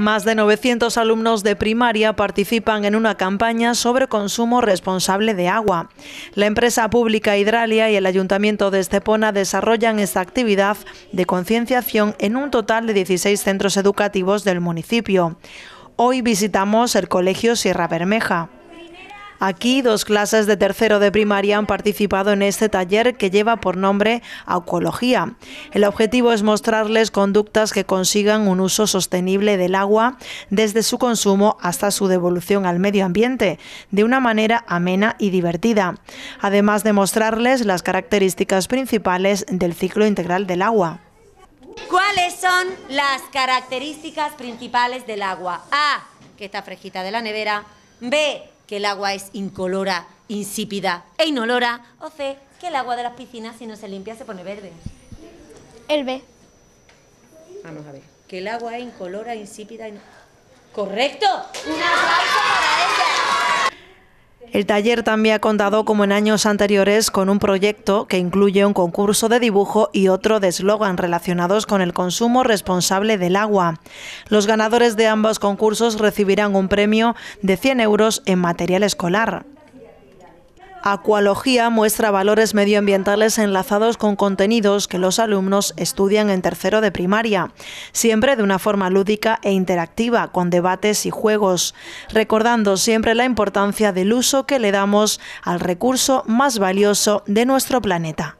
Más de 900 alumnos de primaria participan en una campaña sobre consumo responsable de agua. La empresa pública Hidralia y el Ayuntamiento de Estepona desarrollan esta actividad de concienciación en un total de 16 centros educativos del municipio. Hoy visitamos el Colegio Sierra Bermeja. Aquí dos clases de tercero de primaria han participado en este taller que lleva por nombre Acuología. El objetivo es mostrarles conductas que consigan un uso sostenible del agua desde su consumo hasta su devolución al medio ambiente de una manera amena y divertida, además de mostrarles las características principales del ciclo integral del agua. ¿Cuáles son las características principales del agua? A, que está fresquita de la nevera. B, que el agua es incolora, insípida e inolora, o C, que el agua de las piscinas si no se limpia se pone verde. El B. Vamos a ver. Que el agua es incolora, insípida y... ¡Correcto! ¡Una el taller también ha contado, como en años anteriores, con un proyecto que incluye un concurso de dibujo y otro de eslogan relacionados con el consumo responsable del agua. Los ganadores de ambos concursos recibirán un premio de 100 euros en material escolar. Acualogía muestra valores medioambientales enlazados con contenidos que los alumnos estudian en tercero de primaria, siempre de una forma lúdica e interactiva, con debates y juegos, recordando siempre la importancia del uso que le damos al recurso más valioso de nuestro planeta.